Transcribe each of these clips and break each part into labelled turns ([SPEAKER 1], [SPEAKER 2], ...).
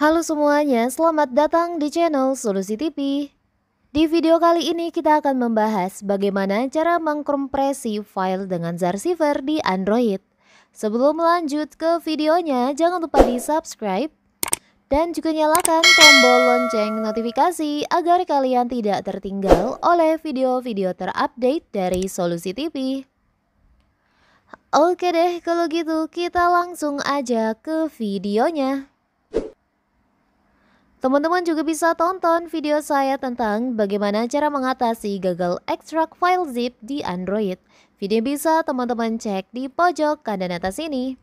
[SPEAKER 1] Halo semuanya, selamat datang di channel Solusi TV. Di video kali ini kita akan membahas bagaimana cara mengkompresi file dengan Zarsiver di Android. Sebelum lanjut ke videonya, jangan lupa di subscribe dan juga nyalakan tombol lonceng notifikasi agar kalian tidak tertinggal oleh video-video terupdate dari Solusi TV. Oke deh, kalau gitu kita langsung aja ke videonya. Teman-teman juga bisa tonton video saya tentang bagaimana cara mengatasi gagal ekstrak file zip di Android. Video bisa teman-teman cek di pojok kanan atas ini.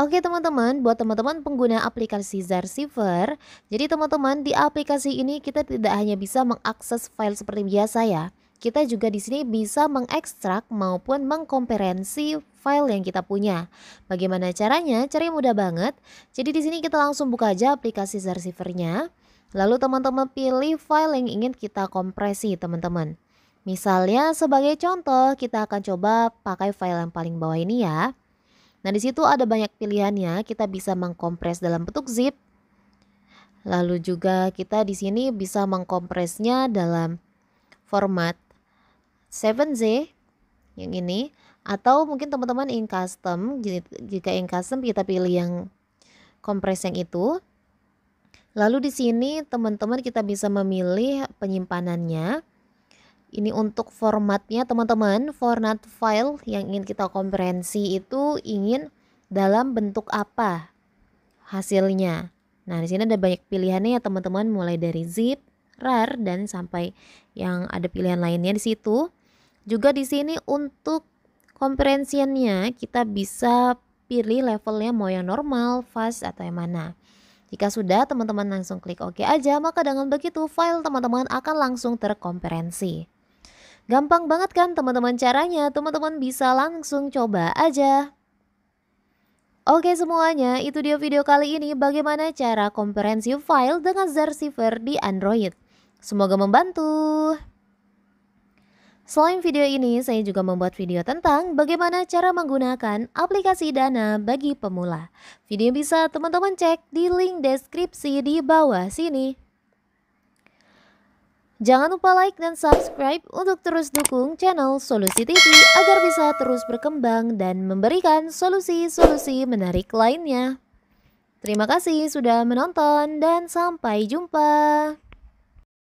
[SPEAKER 1] Oke teman-teman, buat teman-teman pengguna aplikasi Zarsiver, jadi teman-teman di aplikasi ini kita tidak hanya bisa mengakses file seperti biasa ya, kita juga di sini bisa mengekstrak maupun mengkomperensi file yang kita punya. Bagaimana caranya? Cari mudah banget. Jadi di sini kita langsung buka aja aplikasi Zarsivernya. Lalu teman-teman pilih file yang ingin kita kompresi, teman-teman. Misalnya sebagai contoh, kita akan coba pakai file yang paling bawah ini ya. Nah, di situ ada banyak pilihannya. Kita bisa mengkompres dalam bentuk zip. Lalu juga kita di sini bisa mengkompresnya dalam format 7Z yang ini atau mungkin teman-teman in custom jika in custom kita pilih yang kompres yang itu lalu di sini teman-teman kita bisa memilih penyimpanannya ini untuk formatnya teman-teman format file yang ingin kita kompresi itu ingin dalam bentuk apa hasilnya nah di sini ada banyak pilihannya ya teman-teman mulai dari zip rar dan sampai yang ada pilihan lainnya di situ juga di sini untuk komprehensiannya kita bisa pilih levelnya mau yang normal, fast, atau yang mana. Jika sudah, teman-teman langsung klik OK aja, maka dengan begitu file teman-teman akan langsung terkomprehensi. Gampang banget kan teman-teman caranya, teman-teman bisa langsung coba aja. Oke semuanya, itu dia video kali ini bagaimana cara komprehensif file dengan Zarsiver di Android. Semoga membantu. Selain video ini, saya juga membuat video tentang bagaimana cara menggunakan aplikasi Dana bagi pemula. Video bisa teman-teman cek di link deskripsi di bawah sini. Jangan lupa like dan subscribe untuk terus dukung channel Solusi TV agar bisa terus berkembang dan memberikan solusi-solusi menarik lainnya. Terima kasih sudah menonton dan sampai jumpa.